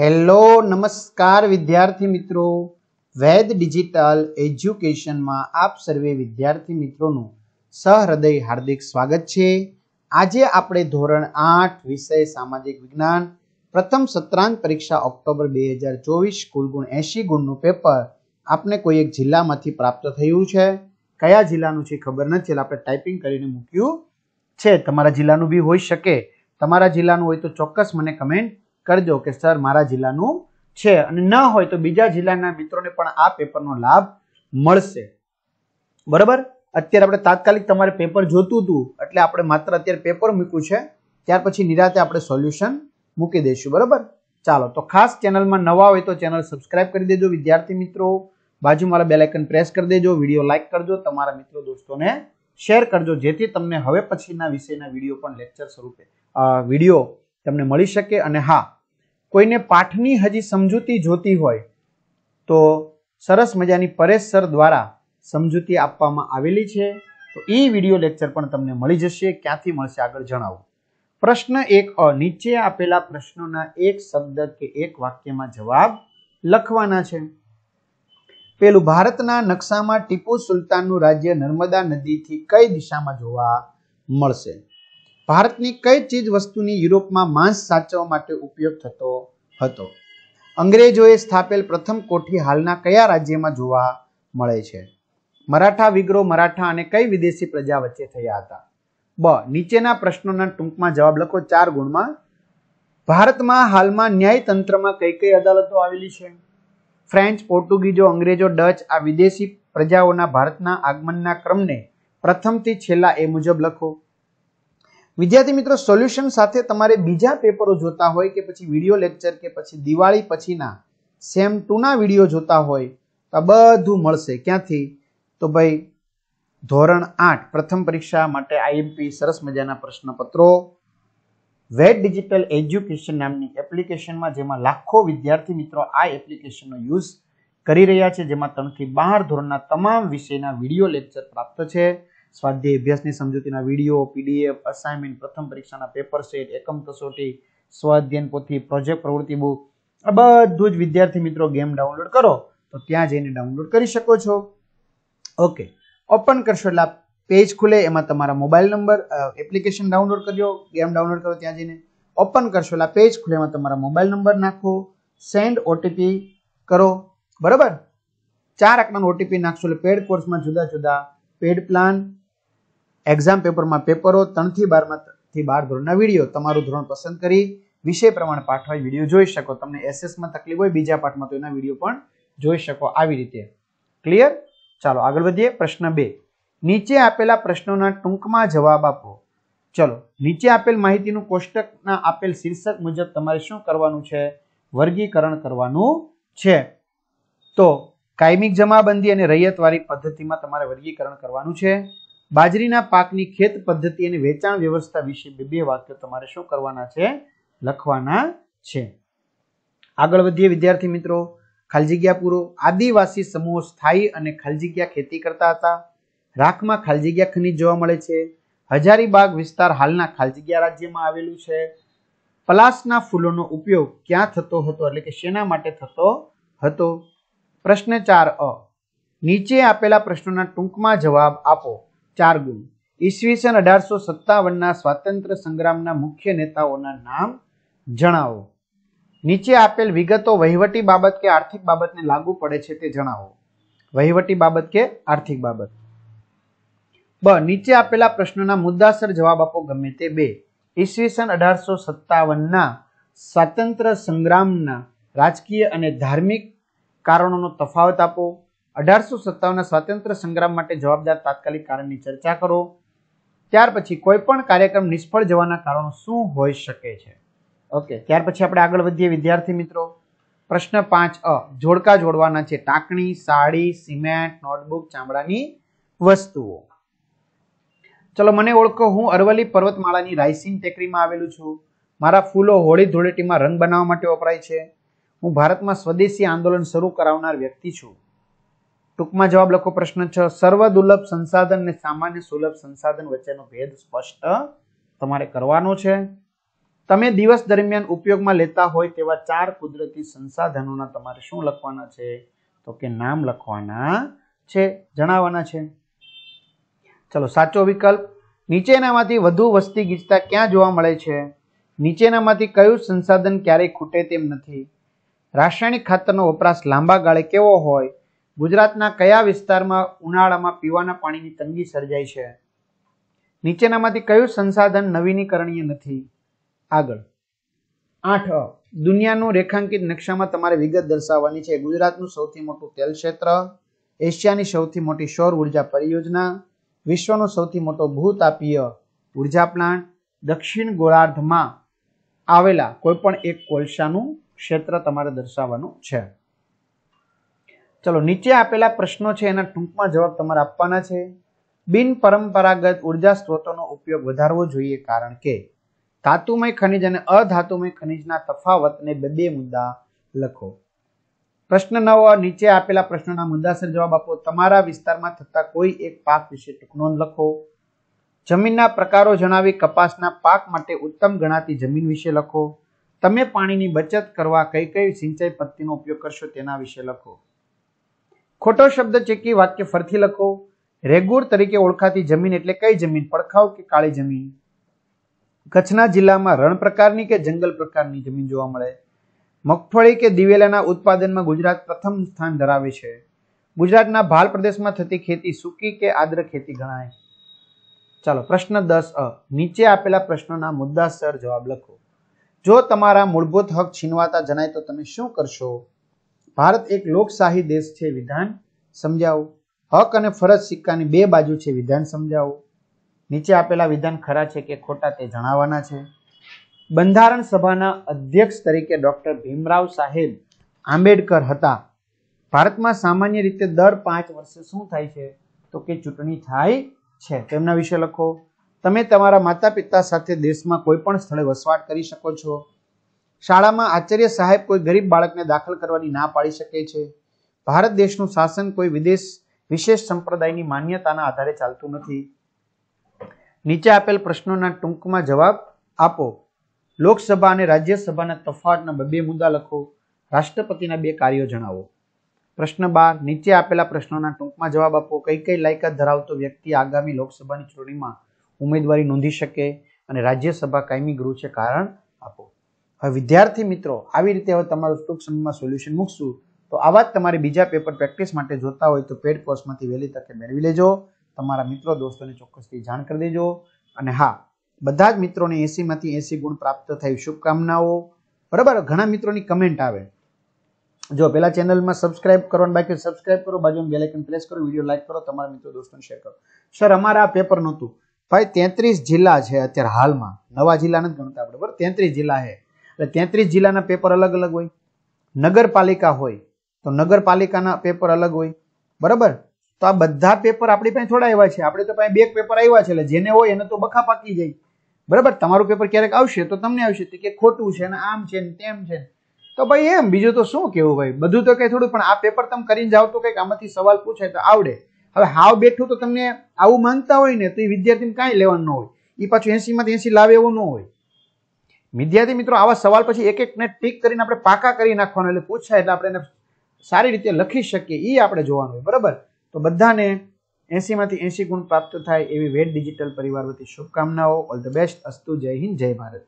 hello નમસ્કાર વિદ્યાર્થી મિત્રો વેદ ડિજિટલ એજ્યુકેશનમાં આપ સર્વે વિદ્યાર્થી મિત્રોનું સહૃદય હાર્દિક સ્વાગત છે આજે આપણે ધોરણ આઠ વિષય સામાજિક વિજ્ઞાન પ્રથમ સત્રાંત પરીક્ષા ઓક્ટોબર બે હજાર ચોવીસ કુલ ગુણ એંશી ગુણનું પેપર આપને કોઈ એક જિલ્લામાંથી પ્રાપ્ત થયું છે કયા જિલ્લાનું છે ખબર નથી એટલે આપણે ટાઈપિંગ કરીને મૂક્યું છે તમારા જિલ્લાનું બી હોઈ શકે તમારા જિલ્લાનું હોય તો ચોક્કસ મને કમેન્ટ કરજો કે સર મારા જિલ્લાનું છે અને ન હોય તો બીજા જિલ્લાના મિત્રોને પણ આ પેપરનો લાભ મળશે બરાબર અત્યારે આપણે તાત્કાલિક તમારે પેપર જોતું હતું એટલે આપણે માત્ર અત્યારે પેપર મૂક્યું છે ત્યાર પછી નિરાતે આપણે સોલ્યુશન મૂકી દઈશું બરાબર ચાલો તો ખાસ ચેનલમાં નવા હોય તો ચેનલ સબસ્ક્રાઇબ કરી દેજો વિદ્યાર્થી મિત્રો બાજુમાં બેલ આઇકન પ્રેસ કરી દેજો વિડીયો લાઇક કરજો તમારા મિત્રો દોસ્તોને શેર કરજો જેથી તમને હવે પછીના વિષયના વિડીયો પણ લેક્ચર સ્વરૂપે વિડીયો તમને મળી શકે અને હા કોઈને પાઠની હજી સમજૂતી જોતી હોય તો સરસ મજાની પરેશર દ્વારા સમજૂતી આપવામાં આવેલી છે તો એ વિડીયો લેક્ચર પણ તમને મળી જશે ક્યાંથી મળશે આગળ જણાવો પ્રશ્ન એક અ નીચે આપેલા પ્રશ્નોના એક શબ્દ કે એક વાક્યમાં જવાબ લખવાના છે પેલું ભારતના નકશામાં ટીપુ સુલતાનનું રાજ્ય નર્મદા નદીથી કઈ દિશામાં જોવા મળશે ભારતની કઈ ચીજ વસ્તુની યુરોપમાં માંસ સાચવવા માટે ઉપયોગ થતો હતો અંગ્રેજોએ સ્થાપેલ પ્રથમ કોઠી હાલના કયા રાજ્યમાં જોવા મળે છે મરાઠા વિગ્રો મરાઠા અને કઈ વિદેશી પ્રજા વચ્ચે થયા હતા બ નીચેના પ્રશ્નોના ટૂંકમાં જવાબ લખો ચાર ગુણમાં ભારતમાં હાલમાં ન્યાયતંત્રમાં કઈ કઈ અદાલતો આવેલી છે ફ્રેન્ચ પોર્ટુગીઝો અંગ્રેજો ડચ આ વિદેશી પ્રજાઓના ભારતના આગમનના ક્રમને પ્રથમથી છેલ્લા એ મુજબ લખો વિદ્યાર્થી મિત્રો સોલ્યુશન સાથે તમારે બીજા પેપરો જોતા હોય કે પછી વિડીયો લેક્ચર કે પછી દિવાળી પછીના સેમ ટુના વિડીયો જોતા હોય તો બધું મળશે ક્યાંથી તો ભાઈ ધોરણ આઠ પ્રથમ પરીક્ષા માટે આઈએમપી સરસ મજાના પ્રશ્નપત્રો વેટ ડિજિટલ એજ્યુકેશન નામની એપ્લિકેશનમાં જેમાં લાખો વિદ્યાર્થી મિત્રો આ એપ્લિકેશનનો યુઝ કરી રહ્યા છે જેમાં ત્રણથી બાર ધોરણના તમામ વિષયના વિડીયો લેક્ચર પ્રાપ્ત છે સ્વાધ્યાય અભ્યાસની સમજૂતીના વિડીયો પીડીએફ અસાઇનમેન્ટ પ્રથમ પરીક્ષાના પેપર સેટ એકમ કસોટી સ્વાધ્યાયન પોથી પ્રોજેક્ટ પ્રવૃત્તિ બુક આ બધું જ વિદ્યાર્થી મિત્રો ગેમ ડાઉનલોડ કરો તો ત્યાં જઈને ડાઉનલોડ કરી શકો છો ઓકે ઓપન કરશો એટલે પેજ ખુલે એમાં તમારા મોબાઈલ નંબર એપ્લિકેશન ડાઉનલોડ કર્યો ગેમ ડાઉનલોડ કરો ત્યાં જઈને ઓપન કરશો એટલે પેજ ખુલે એમાં તમારા મોબાઈલ નંબર નાખો સેન્ડ ઓટીપી કરો બરાબર ચાર આંકડાનો ઓટીપી નાખશો એટલે પેડ કોર્સમાં જુદા જુદા પેડ પ્લાન એક્ઝામ પેપરમાં પેપરો ત્રણથી બારમાં થી બાર ધોરણના વિડીયો તમારું ધોરણ પસંદ કરી વિષય પ્રમાણે પાઠવાય વિડીયો જોઈ શકો તમને એસએસમાં તકલીફ હોય બીજા પાઠમાં તો એના વિડીયો પણ જોઈ શકો આવી રીતે ક્લિયર ચાલો આગળ વધીએ પ્રશ્ન બે નીચે આપેલા પ્રશ્નોના ટૂંકમાં જવાબ આપો ચલો નીચે આપેલ માહિતીનું કોષ્ટકના આપેલ શીર્ષક મુજબ તમારે શું કરવાનું છે વર્ગીકરણ કરવાનું છે તો કાયમિક જમાબંધી અને રૈયતવારી પદ્ધતિમાં તમારે વર્ગીકરણ કરવાનું છે બાજરીના પાકની ખેત પદ્ધતિ અને વેચાણ વ્યવસ્થા વિશે બે બે વાક્યો તમારે શું કરવાના છે લખવાના છે આગળ વધીએ વિદ્યાર્થી મિત્રો ખાલજીગ્યા જગ્યા પૂરો આદિવાસી સમૂહો સ્થાયી અને ખાલજીગ્યા ખેતી કરતા હતા રાખમાં ખાલજીગ્યા જગ્યા ખનીજ જોવા મળે છે હજારીબાગ વિસ્તાર હાલના ખાલજીગ્યા રાજ્યમાં આવેલું છે પલાસના ફૂલોનો ઉપયોગ ક્યાં થતો હતો એટલે કે શેના માટે થતો હતો પ્રશ્ન ચાર અ નીચે આપેલા પ્રશ્નોના ટૂંકમાં જવાબ આપો ચાર ગુણ ઈસવીસન અઢારસો સત્તાવનના સ્વાતંત્ર્ય સંગ્રામના મુખ્ય નેતાઓના નામ જણાવો નીચે આપેલ વિગતો વહીવટી બાબત કે આર્થિક બાબતને લાગુ પડે છે તે જણાવો વહીવટી બાબત કે આર્થિક બાબત બ નીચે આપેલા પ્રશ્નોના મુદ્દાસર જવાબ આપો ગમે તે બે ઈસવીસન અઢારસો સત્તાવનના સ્વાતંત્ર્ય સંગ્રામના રાજકીય અને ધાર્મિક કારણોનો તફાવત આપો અઢારસો સત્તાવનના સ્વાતંત્ર્ય સંગ્રામ માટે જવાબદાર તાત્કાલિક કારણની ચર્ચા કરો ત્યાર પછી કોઈ પણ કાર્યક્રમ નિષ્ફળ જવાના કારણો શું હોઈ શકે છે ઓકે ત્યાર પછી આપણે આગળ વધીએ વિદ્યાર્થી મિત્રો પ્રશ્ન પાંચ અ જોડકા જોડવાના છે ટાંકણી સાડી સિમેન્ટ નોટબુક ચામડાની વસ્તુઓ ચલો મને ઓળખો હું અરવલ્લી પર્વતમાળાની રાયસીન ટેકરીમાં આવેલું છું મારા ફૂલો હોળી ધૂળેટીમાં રંગ બનાવવા માટે વપરાય છે હું ભારતમાં સ્વદેશી આંદોલન શરૂ કરાવનાર વ્યક્તિ છું ટૂંકમાં જવાબ લખો પ્રશ્ન છ સર્વ દુર્લભ સંસાધન અને સામાન્ય સુલભ સંસાધન વચ્ચેનો ભેદ સ્પષ્ટ તમારે કરવાનો છે તમે દિવસ દરમિયાન ઉપયોગમાં લેતા હોય તેવા ચાર કુદરતી સંસાધનોના તમારે શું લખવાના છે તો કે નામ લખવાના છે જણાવવાના છે ચલો સાચો વિકલ્પ નીચેનામાંથી વધુ વસ્તી ગીચતા ક્યાં જોવા મળે છે નીચેનામાંથી કયું સંસાધન ક્યારેય ખૂટે તેમ નથી રાસાયણિક ખાતરનો વપરાશ લાંબા ગાળે કેવો હોય ગુજરાતના કયા વિસ્તારમાં ઉનાળામાં પીવાના પાણીની તંગી સર્જાય છે નીચેનામાંથી કયું સંસાધન નવીનીકરણીય નથી આગળ આઠ અ દુનિયાનું રેખાંકિત નકશામાં તમારે વિગત દર્શાવવાની છે ગુજરાતનું સૌથી મોટું તેલ ક્ષેત્ર એશિયાની સૌથી મોટી સૌર ઉર્જા પરિયોજના વિશ્વનો સૌથી મોટો ભૂતાપીય ઉર્જા પ્લાન્ટ દક્ષિણ ગોળાર્ધમાં આવેલા કોઈપણ એક કોલસાનું ક્ષેત્ર તમારે દર્શાવવાનું છે ચલો નીચે આપેલા પ્રશ્નો છે એના ટૂંકમાં જવાબ તમારે આપવાના છે બિન પરંપરાગત ઉર્જા સ્ત્રોતોનો ઉપયોગ વધારવો જોઈએ કારણ કે ધાતુમય ખનિજ અને અધાતુમય ખનિજના તફાવતને બે બે મુદ્દા લખો પ્રશ્ન નવ નીચે આપેલા પ્રશ્નોના મુદ્દાસર જવાબ આપો તમારા વિસ્તારમાં થતા કોઈ એક પાક વિશે ટૂંક લખો જમીનના પ્રકારો જણાવી કપાસના પાક માટે ઉત્તમ ગણાતી જમીન વિશે લખો તમે પાણીની બચત કરવા કઈ કઈ સિંચાઈ પદ્ધતિનો ઉપયોગ કરશો તેના વિશે લખો ખોટો શબ્દ ચેકી વાક્ય ફરથી લખો રેગુર તરીકે ઓળખાતી જમીન એટલે કઈ જમીન પડખાવ કે કાળી જમીન કચ્છના જિલ્લામાં રણ પ્રકારની કે જંગલ પ્રકારની જમીન જોવા મળે મગફળી કે દિવેલાના ઉત્પાદનમાં ગુજરાત પ્રથમ સ્થાન ધરાવે છે ગુજરાતના ભાલ પ્રદેશમાં થતી ખેતી સૂકી કે આદ્ર ખેતી ગણાય ચાલો પ્રશ્ન દસ અ નીચે આપેલા પ્રશ્નોના મુદ્દાસર જવાબ લખો જો તમારા મૂળભૂત હક છીનવાતા જણાય તો તમે શું કરશો ભારત એક લોકશાહી દેશ છે વિધાન સમજાવો હક અને ફરજ સિક્કાની બે બાજુ છે વિધાન સમજાવો નીચે આપેલા વિધાન ખરા છે કે ખોટા તે જણાવવાના છે બંધારણ સભાના અધ્યક્ષ તરીકે ડોક્ટર ભીમરાવ સાહેબ આંબેડકર હતા ભારતમાં સામાન્ય રીતે દર પાંચ વર્ષે શું થાય છે તો કે ચૂંટણી થાય છે તેમના વિશે લખો તમે તમારા માતા પિતા સાથે દેશમાં કોઈ પણ સ્થળે વસવાટ કરી શકો છો શાળામાં આચાર્ય સાહેબ કોઈ ગરીબ બાળકને દાખલ કરવાની ના પાડી શકે છે ભારત દેશનું શાસન કોઈ વિદેશ વિશેષ સંપ્રદાયની માન્યતાના આધારે ચાલતું નથી નીચે આપેલ પ્રશ્નોના ટૂંકમાં જવાબ આપો લોકસભા અને રાજ્યસભાના તફાવતના બે મુદ્દા લખો રાષ્ટ્રપતિના બે કાર્યો જણાવો પ્રશ્ન બાર નીચે આપેલા પ્રશ્નોના ટૂંકમાં જવાબ આપો કઈ કઈ લાયકાત ધરાવતો વ્યક્તિ આગામી લોકસભાની ચૂંટણીમાં ઉમેદવારી નોંધી શકે અને રાજ્યસભા કાયમી ગૃહ છે કારણ આપો હવે વિદ્યાર્થી મિત્રો આવી રીતે હવે તમારું ટૂંક સમયમાં સોલ્યુશન મૂકશું તો આવા જ તમારે બીજા પેપર પ્રેક્ટિસ માટે જોતા હોય તો પેડ કોર્સમાંથી વહેલી તકે મેળવી લેજો તમારા મિત્રો દોસ્તોને ચોક્કસથી જાણ કરી દેજો અને હા બધા જ મિત્રોને એસીમાંથી એસી ગુણ પ્રાપ્ત થાય શુભકામનાઓ બરાબર ઘણા મિત્રોની કમેન્ટ આવે જો પહેલાં ચેનલમાં સબસ્ક્રાઇબ કરવાનું બાકી સબસ્ક્રાઇબ કરો બાજુમાં બેલાઇકન પ્રેસ કરો વિડીયો લાઇક કરો તમારા મિત્રો દોસ્તોને શેર કરો સર અમારે આ પેપર નહોતું ભાઈ તેત્રીસ જિલ્લા છે અત્યારે હાલમાં નવા જિલ્લા નથી ગણતા બરાબર તેત્રીસ જિલ્લા છે એટલે તેત્રીસ જિલ્લાના પેપર અલગ અલગ હોય નગરપાલિકા હોય તો નગરપાલિકાના પેપર અલગ હોય બરાબર તો આ બધા પેપર આપણી પાસે થોડા આવ્યા છે આપણે તો પાસે બે પેપર આવ્યા છે એટલે જેને હોય એને તો બખા પાકી જાય બરાબર તમારું પેપર ક્યારેક આવશે તો તમને આવશે કે ખોટું છે ને આમ છે ને તેમ છે તો ભાઈ એમ બીજું તો શું કેવું ભાઈ બધું તો કંઈ થોડું પણ આ પેપર તમે કરીને જાઓ તો કંઈક આમાંથી સવાલ પૂછે તો આવડે હવે હાવ બેઠું તો તમને આવું માનતા હોય ને તો એ વિદ્યાર્થીને કાંઈ લેવાનું ન હોય એ પાછું એસીમાંથી એસી લાવે એવું ન હોય વિદ્યાર્થી મિત્રો આવા સવાલ પછી એક એકને ટીક કરીને આપણે પાકા કરી નાખવાનો એટલે પૂછાય એટલે આપણે સારી રીતે લખી શકીએ એ આપણે જોવાનું હોય બરાબર તો બધાને એસીમાંથી એસી ગુણ પ્રાપ્ત થાય એવી વેટ ડિજિટલ પરિવાર વતી શુભકામનાઓ ઓલ ધ બેસ્ટ અસ્તુ જય હિન્દ જય ભારત